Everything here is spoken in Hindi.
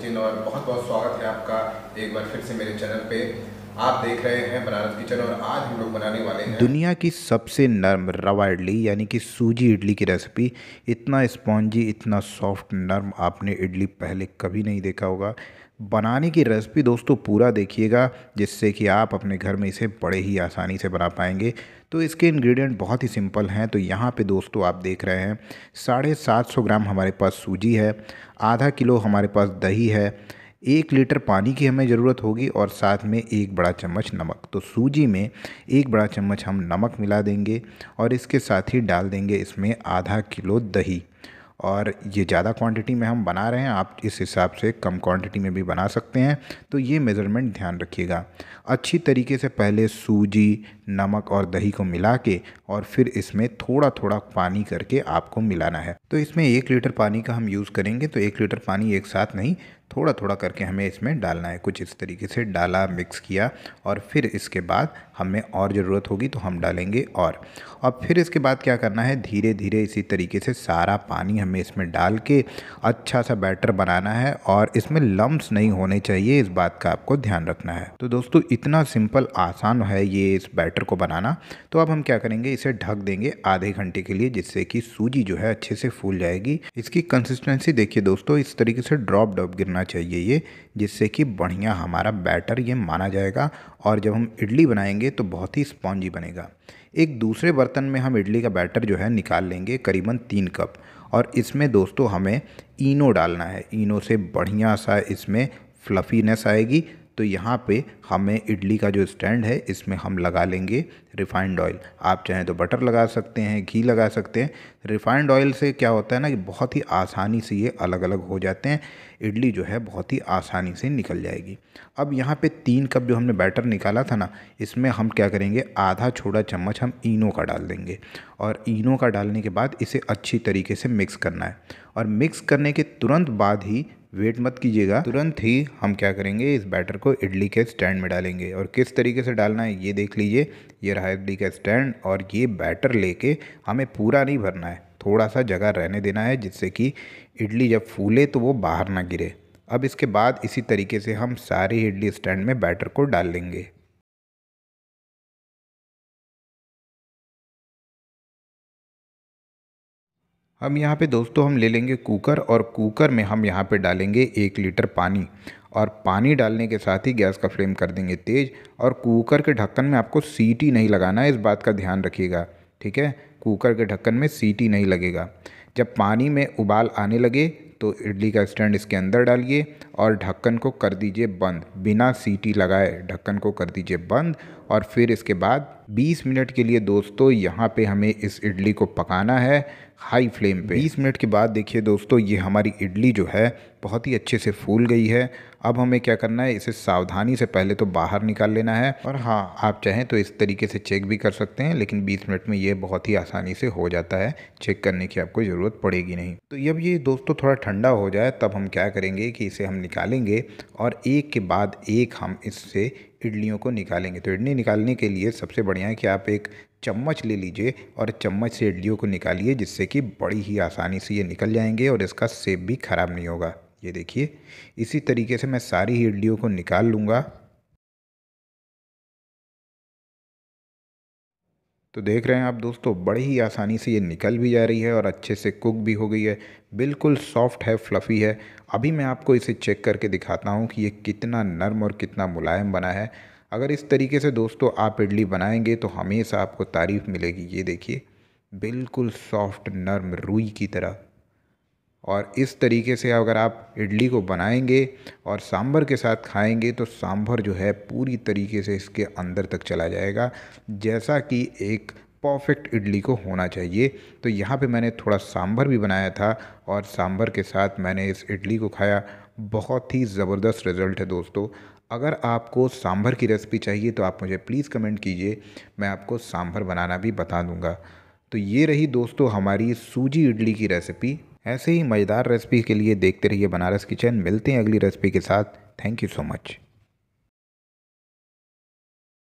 सचिन और बहुत बहुत स्वागत है आपका एक बार फिर से मेरे चैनल पे आप देख रहे हैं बनारस किचन और आज हम लोग बनाने वाले हैं दुनिया की सबसे नर्म रवा इडली यानी कि सूजी इडली की रेसिपी इतना स्पॉन्जी इतना सॉफ्ट नर्म आपने इडली पहले कभी नहीं देखा होगा बनाने की रेसिपी दोस्तों पूरा देखिएगा जिससे कि आप अपने घर में इसे बड़े ही आसानी से बना पाएंगे तो इसके इंग्रेडिएंट बहुत ही सिंपल हैं तो यहाँ पे दोस्तों आप देख रहे हैं साढ़े सात सौ ग्राम हमारे पास सूजी है आधा किलो हमारे पास दही है एक लीटर पानी की हमें ज़रूरत होगी और साथ में एक बड़ा चम्मच नमक तो सूजी में एक बड़ा चम्मच हम नमक मिला देंगे और इसके साथ ही डाल देंगे इसमें आधा किलो दही और ये ज़्यादा क्वांटिटी में हम बना रहे हैं आप इस हिसाब से कम क्वांटिटी में भी बना सकते हैं तो ये मेज़रमेंट ध्यान रखिएगा अच्छी तरीके से पहले सूजी नमक और दही को मिला के और फिर इसमें थोड़ा थोड़ा पानी करके आपको मिलाना है तो इसमें एक लीटर पानी का हम यूज़ करेंगे तो एक लीटर पानी एक साथ नहीं थोड़ा थोड़ा करके हमें इसमें डालना है कुछ इस तरीके से डाला मिक्स किया और फिर इसके बाद हमें और ज़रूरत होगी तो हम डालेंगे और और फिर इसके बाद क्या करना है धीरे धीरे इसी तरीके से सारा पानी हमें इसमें डाल के अच्छा सा बैटर बनाना है और इसमें लम्ब्स नहीं होने चाहिए इस बात का आपको ध्यान रखना है तो दोस्तों इतना सिंपल आसान है ये इस बैटर को बनाना तो अब हम क्या करेंगे इसे ढक देंगे आधे घंटे के लिए जिससे कि सूजी जो है अच्छे से फूल जाएगी इसकी कंसिस्टेंसी देखिए दोस्तों इस तरीके से ड्रॉप ड्रॉप गिरना होना चाहिए ये जिससे कि बढ़िया हमारा बैटर ये माना जाएगा और जब हम इडली बनाएंगे तो बहुत ही स्पॉन्जी बनेगा एक दूसरे बर्तन में हम इडली का बैटर जो है निकाल लेंगे करीबन तीन कप और इसमें दोस्तों हमें इनो डालना है इनो से बढ़िया सा इसमें फ्लफीनेस आएगी तो यहाँ पे हमें इडली का जो स्टैंड है इसमें हम लगा लेंगे रिफाइंड ऑयल आप चाहें तो बटर लगा सकते हैं घी लगा सकते हैं रिफाइंड ऑयल से क्या होता है ना कि बहुत ही आसानी से ये अलग अलग हो जाते हैं इडली जो है बहुत ही आसानी से निकल जाएगी अब यहाँ पे तीन कप जो हमने बैटर निकाला था ना इसमें हम क्या करेंगे आधा छोटा चम्मच हम इनो का डाल देंगे और इनो का डालने के बाद इसे अच्छी तरीके से मिक्स करना है और मिक्स करने के तुरंत बाद ही वेट मत कीजिएगा तुरंत ही हम क्या करेंगे इस बैटर को इडली के स्टैंड में डालेंगे और किस तरीके से डालना है ये देख लीजिए ये रहा इडली का स्टैंड और ये बैटर लेके हमें पूरा नहीं भरना है थोड़ा सा जगह रहने देना है जिससे कि इडली जब फूले तो वो बाहर ना गिरे अब इसके बाद इसी तरीके से हम सारे इडली स्टैंड में बैटर को डाल लेंगे हम यहाँ पे दोस्तों हम ले लेंगे कुकर और कुकर में हम यहाँ पे डालेंगे एक लीटर पानी और पानी डालने के साथ ही गैस का फ्लेम कर देंगे तेज़ और कुकर के ढक्कन में आपको सीटी नहीं लगाना है इस बात का ध्यान रखिएगा ठीक है कुकर के ढक्कन में सीटी नहीं लगेगा जब पानी में उबाल आने लगे तो इडली का स्टैंड इसके अंदर डालिए और ढक्कन को कर दीजिए बंद बिना सीटी लगाए ढक्कन को कर दीजिए बंद और फिर इसके बाद 20 मिनट के लिए दोस्तों यहाँ पे हमें इस इडली को पकाना है हाई फ्लेम पे 20 मिनट के बाद देखिए दोस्तों ये हमारी इडली जो है बहुत ही अच्छे से फूल गई है अब हमें क्या करना है इसे सावधानी से पहले तो बाहर निकाल लेना है और हाँ आप चाहें तो इस तरीके से चेक भी कर सकते हैं लेकिन 20 मिनट में ये बहुत ही आसानी से हो जाता है चेक करने की आपको ज़रूरत पड़ेगी नहीं तो जब ये दोस्तों थोड़ा ठंडा हो जाए तब हम क्या करेंगे कि इसे हम निकालेंगे और एक के बाद एक हम इससे इडलियों को निकालेंगे तो इडली निकालने के लिए सबसे बढ़िया है कि आप एक चम्मच ले लीजिए और चम्मच से इडलियों को निकालिए जिससे कि बड़ी ही आसानी से ये निकल जाएंगे और इसका सेब भी ख़राब नहीं होगा ये देखिए इसी तरीके से मैं सारी ही इडलियों को निकाल लूँगा तो देख रहे हैं आप दोस्तों बड़ी ही आसानी से ये निकल भी जा रही है और अच्छे से कुक भी हो गई है बिल्कुल सॉफ्ट है फ्लफ़ी है अभी मैं आपको इसे चेक करके दिखाता हूँ कि ये कितना नरम और कितना मुलायम बना है अगर इस तरीके से दोस्तों आप इडली बनाएंगे तो हमेशा आपको तारीफ़ मिलेगी ये देखिए बिल्कुल सॉफ्ट नर्म रुई की तरह और इस तरीके से अगर आप इडली को बनाएंगे और सांभर के साथ खाएंगे तो सांभर जो है पूरी तरीके से इसके अंदर तक चला जाएगा जैसा कि एक परफेक्ट इडली को होना चाहिए तो यहाँ पे मैंने थोड़ा सांभर भी बनाया था और सांभर के साथ मैंने इस इडली को खाया बहुत ही ज़बरदस्त रिज़ल्ट है दोस्तों अगर आपको सांभर की रेसिपी चाहिए तो आप मुझे प्लीज़ कमेंट कीजिए मैं आपको सांभर बनाना भी बता दूंगा तो ये रही दोस्तों हमारी सूजी इडली की रेसिपी ऐसे ही मज़ेदार रेसिपी के लिए देखते रहिए बनारस किचन मिलते हैं अगली रेसिपी के साथ थैंक यू सो मच